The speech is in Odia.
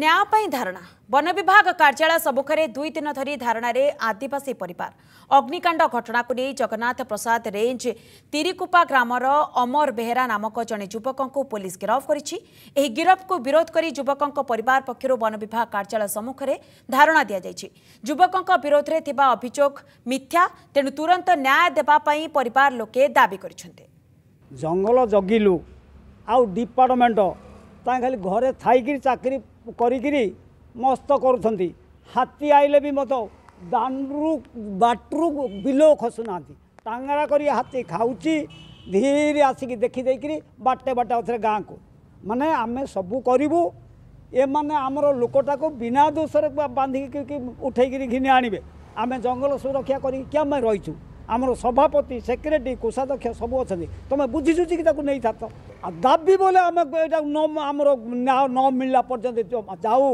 ନ୍ୟାୟ ପାଇଁ ଧାରଣା ବନ ବିଭାଗ କାର୍ଯ୍ୟାଳୟ ସମ୍ମୁଖରେ ଦୁଇ ଦିନ ଧରି ଧାରଣାରେ ଆଦିବାସୀ ପରିବାର ଅଗ୍ନିକାଣ୍ଡ ଘଟଣାକୁ ନେଇ ଜଗନ୍ନାଥ ପ୍ରସାଦ ରେଞ୍ଜ ତିରିକୁପା ଗ୍ରାମର ଅମର ବେହେରା ନାମକ ଜଣେ ଯୁବକଙ୍କୁ ପୋଲିସ ଗିରଫ କରିଛି ଏହି ଗିରଫକୁ ବିରୋଧ କରି ଯୁବକଙ୍କ ପରିବାର ପକ୍ଷରୁ ବନ ବିଭାଗ କାର୍ଯ୍ୟାଳୟ ସମ୍ମୁଖରେ ଧାରଣା ଦିଆଯାଇଛି ଯୁବକଙ୍କ ବିରୋଧରେ ଥିବା ଅଭିଯୋଗ ମିଥ୍ୟା ତେଣୁ ତୁରନ୍ତ ନ୍ୟାୟ ଦେବା ପାଇଁ ପରିବାର ଲୋକେ ଦାବି କରିଛନ୍ତି ଜଙ୍ଗଲ ଜଗିଲୁ ଆଉ ଡିପାର୍ଟମେଣ୍ଟ ତାଙ୍କ ଖାଲି ଘରେ ଥାଇକିରି ଚାକିରି କରିକିରି ମସ୍ତ କରୁଛନ୍ତି ହାତୀ ଆଇଲେ ବି ମତ ଦାଣ୍ଡରୁ ବାଟରୁ ବିଲୋ ଖସୁନାହାନ୍ତି ଟାଙ୍ଗରା କରି ହାତୀ ଖାଉଛି ଧୀରେ ଆସିକି ଦେଖି ଦେଇକିରି ବାଟେ ବାଟେ ଆଉଥରେ ଗାଁକୁ ମାନେ ଆମେ ସବୁ କରିବୁ ଏମାନେ ଆମର ଲୋକଟାକୁ ବିନା ଦୋଷରେ ବାନ୍ଧିକି ଉଠେଇକିରି ଘିନି ଆଣିବେ ଆମେ ଜଙ୍ଗଲ ସୁରକ୍ଷା କରିକି କି ଆମେ ରହିଛୁ आम सभापति सेक्रेटरी कोषाध्यक्ष सबु अथमे बुझिसुझिक नै त दाबी बोले अब एटा नाम मिलला नमिल जाऊ